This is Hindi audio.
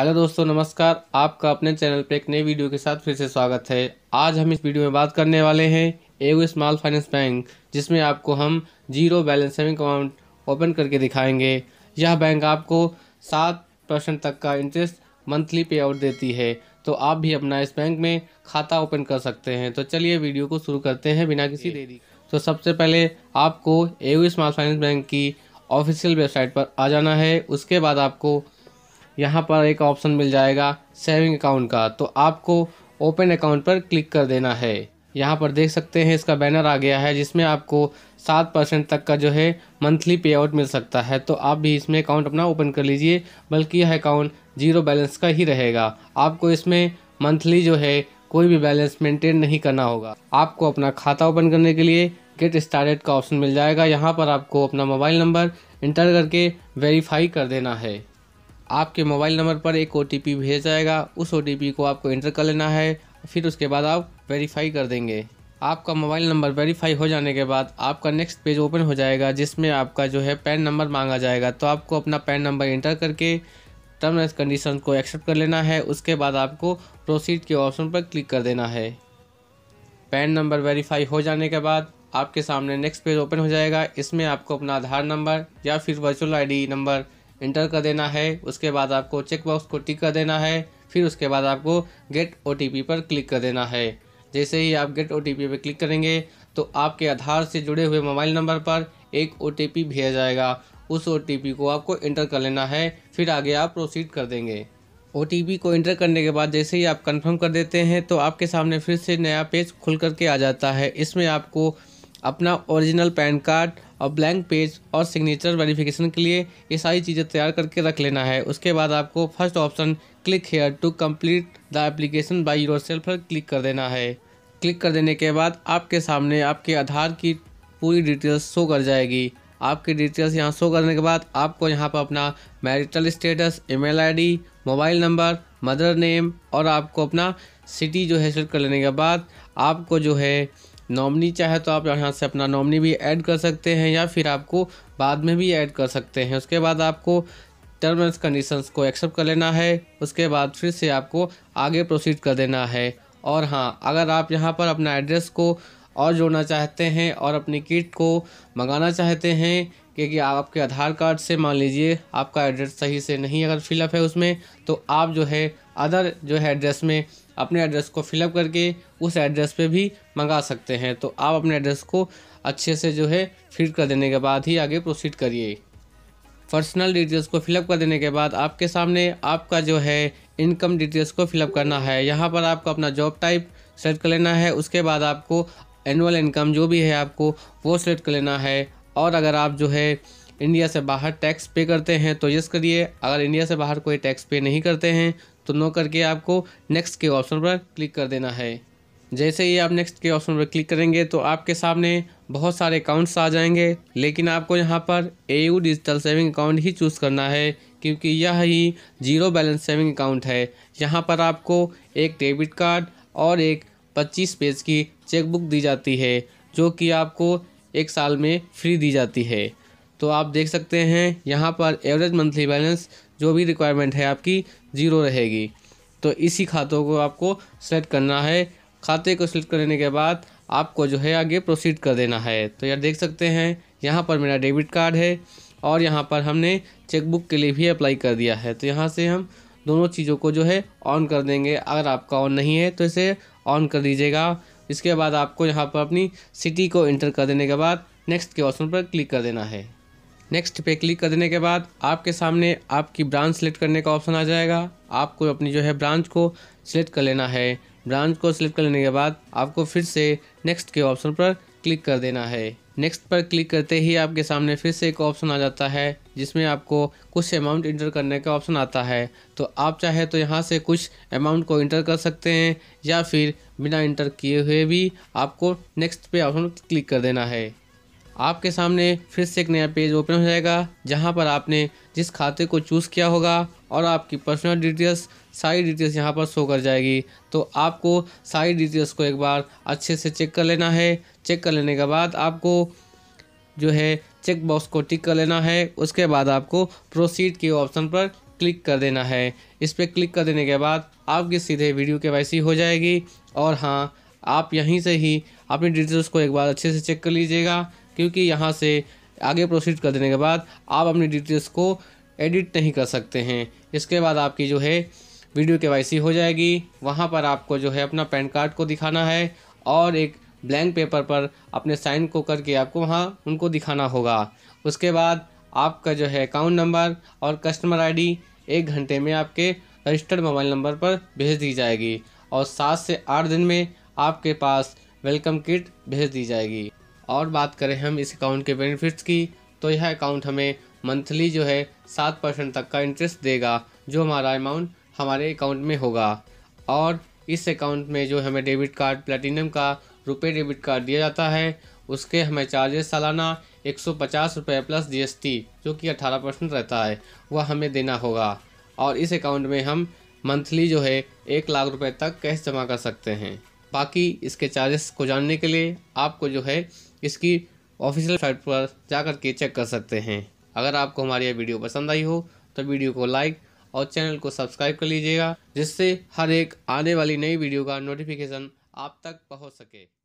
हेलो दोस्तों नमस्कार आपका अपने चैनल पर एक नई वीडियो के साथ फिर से स्वागत है आज हम इस वीडियो में बात करने वाले हैं एगो स्मॉल फाइनेंस बैंक जिसमें आपको हम zero balance saving account open करके दिखाएंगे यह बैंक आपको सात परसेंट तक का इंटरेस्ट मंथली पे आउट देती है तो आप भी अपना इस बैंक में खाता ओपन कर सकते हैं तो चलिए वीडियो को शुरू करते हैं बिना किसी देरी तो सबसे पहले आपको एगो स्मॉल फाइनेंस बैंक की ऑफिशियल वेबसाइट पर आ जाना है उसके बाद आपको यहाँ पर एक ऑप्शन मिल जाएगा सेविंग अकाउंट का तो आपको ओपन अकाउंट पर क्लिक कर देना है यहाँ पर देख सकते हैं इसका बैनर आ गया है जिसमें आपको सात परसेंट तक का जो है मंथली पे आउट मिल सकता है तो आप भी इसमें अकाउंट अपना ओपन कर लीजिए बल्कि यह अकाउंट जीरो बैलेंस का ही रहेगा आपको इसमें मंथली जो है कोई भी बैलेंस मेंटेन नहीं करना होगा आपको अपना खाता ओपन करने के लिए गेट स्टार्टेड का ऑप्शन मिल जाएगा यहाँ पर आपको अपना मोबाइल नंबर इंटर करके वेरीफाई कर देना है आपके मोबाइल नंबर पर एक ओ भेजा जाएगा उस ओ को आपको इंटर कर लेना है फिर उसके बाद आप वेरीफाई कर देंगे आपका मोबाइल नंबर वेरीफाई हो जाने के बाद आपका नेक्स्ट पेज ओपन हो जाएगा जिसमें आपका जो है पैन नंबर मांगा जाएगा तो आपको अपना पैन नंबर इंटर करके टर्म एंड कंडीशन को एक्सेप्ट कर लेना है उसके बाद आपको प्रोसीड के ऑप्शन पर क्लिक कर देना है पैन नंबर वेरीफाई हो जाने के बाद आपके सामने नेक्स्ट पेज ओपन हो जाएगा इसमें आपको अपना आधार नंबर या फिर वर्चुअल आईडी नंबर इंटर कर देना है उसके बाद आपको चेकबॉक्स को टिक कर देना है फिर उसके बाद आपको गेट ओ पर क्लिक कर देना है जैसे ही आप गेट ओ पर क्लिक करेंगे तो आपके आधार से जुड़े हुए मोबाइल नंबर पर एक ओ भेजा जाएगा उस ओ को आपको इंटर कर लेना है फिर आगे आप प्रोसीड कर देंगे ओ को इंटर करने के बाद जैसे ही आप कंफर्म कर देते हैं तो आपके सामने फिर से नया पेज खुल करके आ जाता है इसमें आपको अपना ओरिजिनल पैन कार्ड और ब्लैंक पेज और सिग्नेचर वेरिफिकेशन के लिए ये सारी चीज़ें तैयार करके रख लेना है उसके बाद आपको first option click here to complete the application by yourself पर क्लिक कर देना है क्लिक कर देने के बाद आपके सामने आपके आधार की पूरी डिटेल्स शो कर जाएगी आपकी डिटेल्स यहाँ शो करने के बाद आपको यहाँ पर अपना marital status email ID, mobile number mother name और आपको अपना सिटी जो है सेलेक्ट कर लेने के बाद आपको जो है नॉमनी चाहे तो आप यहाँ से अपना नॉमनी भी ऐड कर सकते हैं या फिर आपको बाद में भी ऐड कर सकते हैं उसके बाद आपको टर्म एंड कंडीशंस को एक्सेप्ट कर लेना है उसके बाद फिर से आपको आगे प्रोसीड कर देना है और हाँ अगर आप यहाँ पर अपना एड्रेस को और जोड़ना चाहते हैं और अपनी किट को मंगाना चाहते हैं क्योंकि आपके आधार कार्ड से मान लीजिए आपका एड्रेस सही से नहीं अगर फिलअप है उसमें तो आप जो है अदर जो है एड्रेस में अपने एड्रेस को फिलअप करके उस एड्रेस पे भी मंगा सकते हैं तो आप अपने एड्रेस को अच्छे से जो है फिट कर देने के बाद ही आगे प्रोसीड करिए पर्सनल डिटेल्स को फिलअप कर देने के बाद आपके सामने आपका जो है इनकम डिटेल्स को फिलअप करना है यहाँ पर आपको अपना जॉब टाइप सेलेक्ट कर लेना है उसके बाद आपको एनुअल इनकम जो भी है आपको वो सेलेक्ट कर लेना है और अगर आप जो है इंडिया से बाहर टैक्स पे करते हैं तो यस करिए अगर इंडिया से बाहर कोई टैक्स पे नहीं करते हैं तो नो करके आपको नेक्स्ट के ऑप्शन पर क्लिक कर देना है जैसे ही आप नेक्स्ट के ऑप्शन पर क्लिक करेंगे तो आपके सामने बहुत सारे अकाउंट्स आ जाएंगे लेकिन आपको यहाँ पर ए डिजिटल सेविंग अकाउंट ही चूज़ करना है क्योंकि यह ही जीरो बैलेंस सेविंग अकाउंट है यहाँ पर आपको एक डेबिट कार्ड और एक पच्चीस पेज की चेकबुक दी जाती है जो कि आपको एक साल में फ्री दी जाती है तो आप देख सकते हैं यहाँ पर एवरेज मंथली बैलेंस जो भी रिक्वायरमेंट है आपकी ज़ीरो रहेगी तो इसी खातों को आपको सेलेक्ट करना है खाते को सेलेक्ट करने के बाद आपको जो है आगे प्रोसीड कर देना है तो यार देख सकते हैं यहाँ पर मेरा डेबिट कार्ड है और यहाँ पर हमने चेकबुक के लिए भी अप्लाई कर दिया है तो यहाँ से हम दोनों चीज़ों को जो है ऑन कर देंगे अगर आपका ऑन नहीं है तो इसे ऑन कर दीजिएगा इसके बाद आपको यहाँ पर अपनी सिटी को इंटर कर देने के बाद नेक्स्ट के ऑप्शन पर क्लिक कर देना है नेक्स्ट पे क्लिक करने के बाद आपके सामने आपकी ब्रांच सेलेक्ट करने का ऑप्शन आ जाएगा आपको अपनी जो है ब्रांच को सिलेक्ट कर लेना है ब्रांच को सिलेक्ट कर लेने के बाद आपको फिर से नेक्स्ट के ऑप्शन पर क्लिक कर देना है नेक्स्ट पर क्लिक करते ही आपके सामने फिर से एक ऑप्शन आ जाता है जिसमें आपको कुछ अमाउंट इंटर करने का ऑप्शन आता है तो आप चाहे तो यहाँ से कुछ अमाउंट को इंटर कर सकते हैं या फिर बिना इंटर किए हुए भी आपको नेक्स्ट पे ऑप्शन क्लिक कर देना है आपके सामने फिर से एक नया पेज ओपन हो जाएगा जहाँ पर आपने जिस खाते को चूज़ किया होगा और आपकी पर्सनल डिटेल्स सारी डिटेल्स यहाँ पर शो कर जाएगी तो आपको सारी डिटेल्स को एक बार अच्छे से चेक कर लेना है चेक कर लेने के बाद आपको जो है चेक बॉक्स को टिक कर लेना है उसके बाद आपको प्रोसीड के ऑप्शन पर क्लिक कर देना है इस पर क्लिक कर देने के बाद आपकी सीधे वीडियो के वैसी हो जाएगी और हाँ आप यहीं से ही अपनी डिटेल्स को एक बार अच्छे से चेक कर लीजिएगा क्योंकि यहाँ से आगे प्रोसीड कर देने के बाद आप अपनी डिटेल्स को एडिट नहीं कर सकते हैं इसके बाद आपकी जो है वीडियो के हो जाएगी वहाँ पर आपको जो है अपना पैन कार्ड को दिखाना है और एक ब्लैंक पेपर पर अपने साइन को करके आपको वहाँ उनको दिखाना होगा उसके बाद आपका जो है अकाउंट नंबर और कस्टमर आईडी एक घंटे में आपके रजिस्टर्ड मोबाइल नंबर पर भेज दी जाएगी और सात से आठ दिन में आपके पास वेलकम किट भेज दी जाएगी और बात करें हम इस अकाउंट के बेनिफिट्स की तो यह अकाउंट हमें मंथली जो है सात परसेंट तक का इंटरेस्ट देगा जो हमारा अमाउंट हमारे अकाउंट में होगा और इस अकाउंट में जो हमें डेबिट कार्ड प्लेटिनम का रुपये डेबिट कार्ड दिया जाता है उसके हमें चार्जेस सालाना एक सौ पचास रुपये प्लस जी जो कि अठारह परसेंट रहता है वह हमें देना होगा और इस अकाउंट में हम मंथली जो है एक लाख रुपए तक कैश जमा कर सकते हैं बाकी इसके चार्जेस को जानने के लिए आपको जो है इसकी ऑफिशियल साइट पर जाकर के चेक कर सकते हैं अगर आपको हमारी यह वीडियो पसंद आई हो तो वीडियो को लाइक और चैनल को सब्सक्राइब कर लीजिएगा जिससे हर एक आने वाली नई वीडियो का नोटिफिकेशन आप तक पहुंच सके